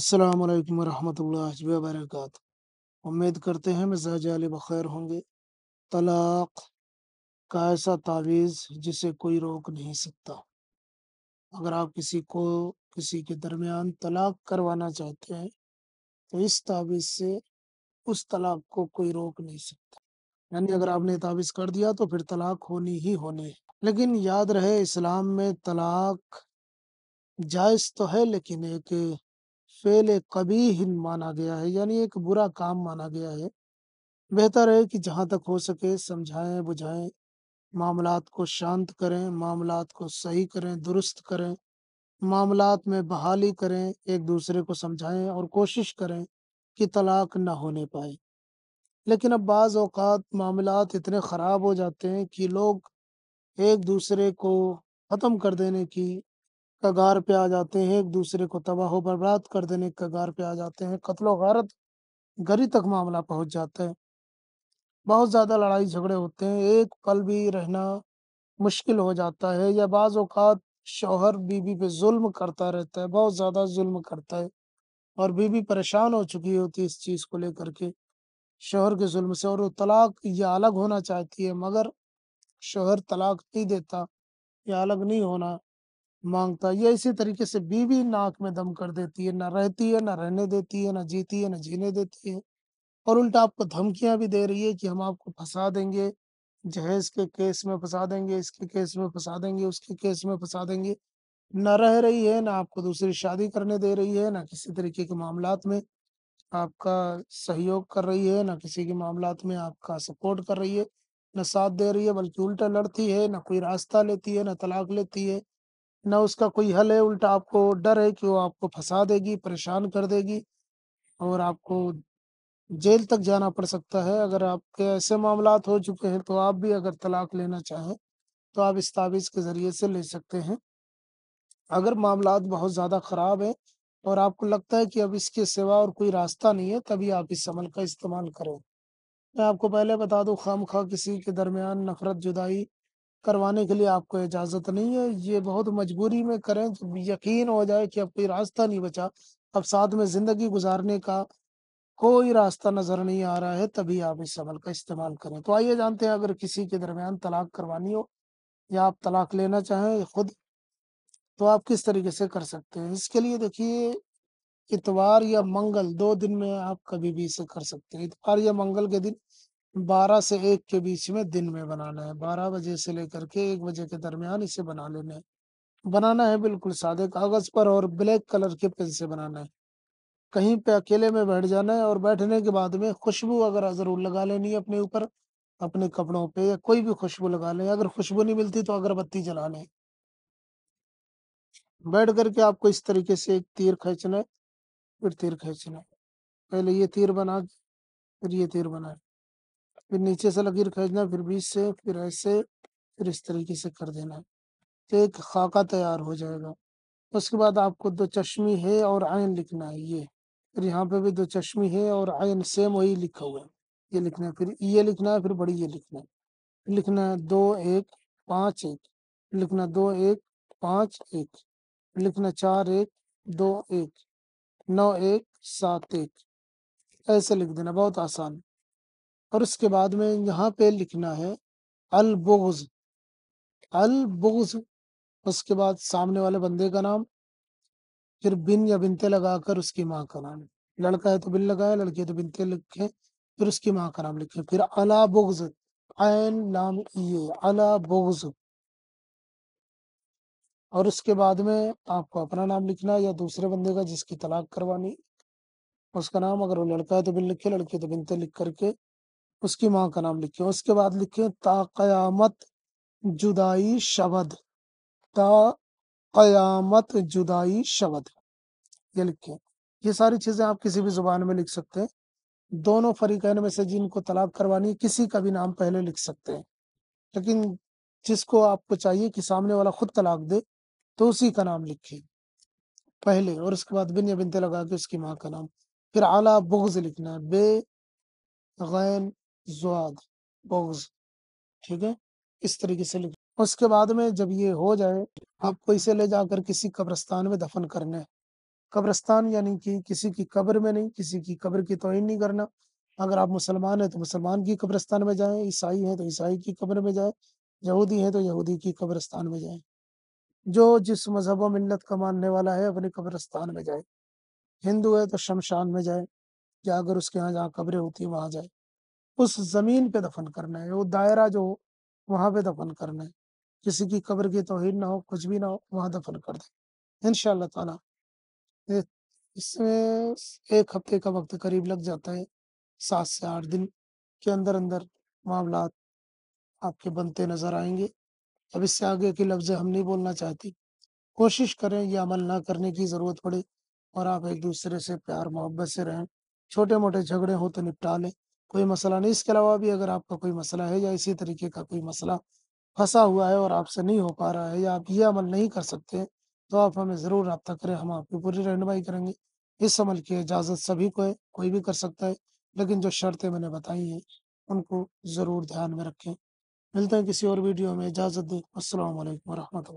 السلام علیکم ورحمۃ اللہ وبرکاتہ امید کرتے ہیں میں علی بخیر ہوں گے طلاق کا ایسا تعویذ جسے کوئی روک نہیں سکتا اگر آپ کسی کو کسی کے درمیان طلاق کروانا چاہتے ہیں تو اس تعویذ سے اس طلاق کو کوئی روک نہیں سکتا یعنی اگر آپ نے تعویذ کر دیا تو پھر طلاق ہونی ہی ہونی ہے لیکن یاد رہے اسلام میں طلاق جائز تو ہے لیکن ایک فیل قبی مانا گیا ہے یعنی ایک برا کام مانا گیا ہے بہتر ہے کہ جہاں تک ہو سکے سمجھائیں بجھائیں معاملات کو شانت کریں معاملات کو صحیح کریں درست کریں معاملات میں بحالی کریں ایک دوسرے کو سمجھائیں اور کوشش کریں کہ طلاق نہ ہونے پائے لیکن اب بعض اوقات معاملات اتنے خراب ہو جاتے ہیں کہ لوگ ایک دوسرے کو ختم کر دینے کی کگار پہ آ جاتے ہیں ایک دوسرے کو تباہ و برباد کر دینے کگار پہ آ جاتے ہیں قتل و غارت گری تک معاملہ پہنچ جاتا ہے بہت زیادہ لڑائی جھگڑے ہوتے ہیں ایک پل بھی رہنا مشکل ہو جاتا ہے یا بعض اوقات شوہر بی بی پہ ظلم کرتا رہتا ہے بہت زیادہ ظلم کرتا ہے اور بیوی پریشان ہو چکی ہوتی ہے اس چیز کو لے کر کے شوہر کے ظلم سے اور وہ طلاق یا الگ ہونا چاہتی ہے مگر شوہر طلاق نہیں دیتا یا الگ نہیں ہونا مانگتا ہے یا اسی طریقے سے بیوی ناک میں دم کر دیتی ہے نہ رہتی ہے نہ رہنے دیتی ہے نہ جیتی ہے نہ جینے دیتی ہے اور الٹا آپ کو دھمکیاں بھی دے رہی ہے کہ ہم آپ کو پھنسا دیں گے جہیز کے کیس میں پھنسا دیں گے اس کے کیس میں پھنسا دیں گے اس کے کیس میں پھنسا دیں گے نہ رہ رہی ہے نہ آپ کو دوسری شادی کرنے دے رہی ہے نہ کسی طریقے کے معاملات میں آپ کا سہیوگ کر رہی ہے نہ کسی کے معاملات میں آپ کا سپورٹ کر رہی ہے نہ ساتھ دے رہی ہے بلکہ الٹا لڑتی ہے نہ کوئی راستہ لیتی ہے نہ طلاق لیتی ہے نہ اس کا کوئی حل ہے الٹا آپ کو ڈر ہے کہ وہ آپ کو پھنسا دے گی پریشان کر دے گی اور آپ کو جیل تک جانا پڑ سکتا ہے اگر آپ کے ایسے معاملات ہو چکے ہیں تو آپ بھی اگر طلاق لینا چاہیں تو آپ اس تعویذ کے ذریعے سے لے سکتے ہیں اگر معاملات بہت زیادہ خراب ہیں اور آپ کو لگتا ہے کہ اب اس کے سوا اور کوئی راستہ نہیں ہے تبھی آپ اس عمل کا استعمال کریں میں آپ کو پہلے بتا دوں خام خواہ کسی کے درمیان نفرت جدائی کروانے کے لیے آپ کو اجازت نہیں ہے یہ بہت مجبوری میں کریں یقین ہو جائے کہ اب کوئی راستہ نہیں بچا اب ساتھ میں زندگی گزارنے کا کوئی راستہ نظر نہیں آ رہا ہے تبھی آپ اس عمل کا استعمال کریں تو آئیے جانتے ہیں اگر کسی کے درمیان طلاق کروانی ہو یا آپ طلاق لینا چاہیں خود تو آپ کس طریقے سے کر سکتے ہیں اس کے لیے دیکھیے اتوار یا منگل دو دن میں آپ کبھی بھی اسے کر سکتے ہیں اتوار یا منگل کے دن بارہ سے ایک کے بیچ میں دن میں بنانا ہے بارہ بجے سے لے کر کے ایک بجے کے درمیان اسے بنا لینا ہے بنانا ہے بالکل سادے کاغذ پر اور بلیک کلر کے پین سے بنانا ہے کہیں پہ اکیلے میں بیٹھ جانا ہے اور بیٹھنے کے بعد میں خوشبو اگر ضرور لگا لینی ہے اپنے اوپر اپنے کپڑوں پہ یا کوئی بھی خوشبو لگا لیں اگر خوشبو نہیں ملتی تو اگر بتی جلا لیں بیٹھ کر کے آپ کو اس طریقے سے ایک تیر کھینچنا ہے پھر تیر کھینچنا ہے پہلے یہ تیر بنا پھر یہ تیر بنائے پھر نیچے سے لکیر کھینچنا پھر بیچ سے پھر ایسے پھر اس طریقے سے کر دینا تو ایک خاکہ تیار ہو جائے گا اس کے بعد آپ کو دو چشمی ہے اور عین لکھنا ہے یہ پھر یہاں پہ بھی دو چشمی ہے اور آئین سیم وہی لکھا ہوا ہے یہ لکھنا ہے پھر یہ لکھنا ہے پھر بڑی یہ لکھنا ہے لکھنا ہے دو ایک پانچ ایک لکھنا دو ایک پانچ ایک لکھنا چار ایک دو ایک نو ایک سات ایک ایسے لکھ دینا بہت آسان اور اس کے بعد میں یہاں پہ لکھنا ہے البغز البغز اس کے بعد سامنے والے بندے کا نام پھر بن یا بنتے لگا کر اس کی ماں کا نام لڑکا ہے تو بن لگائے ہے تو بنتے لکھے پھر اس کی ماں کا نام لکھے پھر الا بگز عین نام یہ اور اس کے بعد میں آپ کو اپنا نام لکھنا ہے یا دوسرے بندے کا جس کی طلاق کروانی اس کا نام اگر وہ لڑکا ہے تو بن لکھے لڑکی تو بنتے لکھ کر کے اس کی ماں کا نام لکھیں اس کے بعد لکھیں تا قیامت جدائی شبد تا قیامت جدائی شبد یہ لکھیں یہ ساری چیزیں آپ کسی بھی زبان میں لکھ سکتے ہیں دونوں فریقین میں سے جن کو طلاق کروانی کسی کا بھی نام پہلے لکھ سکتے ہیں لیکن جس کو آپ کو چاہیے کہ سامنے والا خود طلاق دے تو اسی کا نام لکھیں پہلے اور اس کے بعد بن یا بنتے لگا کے اس کی ماں کا نام پھر اعلیٰ بغض لکھنا ہے بے غین زواد بغض ٹھیک ہے اس طریقے سے لکھیں اس کے بعد میں جب یہ ہو جائے آپ کو اسے لے جا کر کسی قبرستان میں دفن کرنا ہے قبرستان یعنی کہ کسی کی قبر میں نہیں کسی کی قبر کی توہین نہیں کرنا اگر آپ مسلمان ہیں تو مسلمان کی قبرستان میں جائیں عیسائی ہیں تو عیسائی کی قبر میں جائیں یہودی ہیں تو یہودی کی قبرستان میں جائیں جو جس مذہب و ملت کا ماننے والا ہے اپنے قبرستان میں جائے ہندو ہے تو شمشان میں جائے یا اگر اس کے یہاں جہاں قبریں ہوتی ہیں وہاں جائے اس زمین پہ دفن کرنا ہے وہ دائرہ جو وہاں پہ دفن کرنا ہے کسی کی قبر کی توہین نہ ہو کچھ بھی نہ ہو وہاں دفن کر دیں ان شاء اللہ تعالیٰ اس میں ایک ہفتے کا وقت قریب لگ جاتا ہے سات سے آٹھ دن کے اندر اندر معاملات آپ کے بنتے نظر آئیں گے اب اس سے آگے کے لفظ ہم نہیں بولنا چاہتی کوشش کریں یہ عمل نہ کرنے کی ضرورت پڑے اور آپ ایک دوسرے سے پیار محبت سے رہیں چھوٹے موٹے جھگڑے ہوں تو نپٹا لیں کوئی مسئلہ نہیں اس کے علاوہ بھی اگر آپ کا کوئی مسئلہ ہے یا اسی طریقے کا کوئی مسئلہ پھنسا ہوا ہے اور آپ سے نہیں ہو پا رہا ہے یا آپ یہ عمل نہیں کر سکتے تو آپ ہمیں ضرور رابطہ کریں ہم آپ کی پوری رہنمائی کریں گے اس عمل کی اجازت سبھی کو ہے کوئی بھی کر سکتا ہے لیکن جو شرطیں میں نے بتائی ہیں ان کو ضرور دھیان میں رکھیں ملتے ہیں کسی اور ویڈیو میں اجازت دیں السلام علیکم ورحمۃ اللہ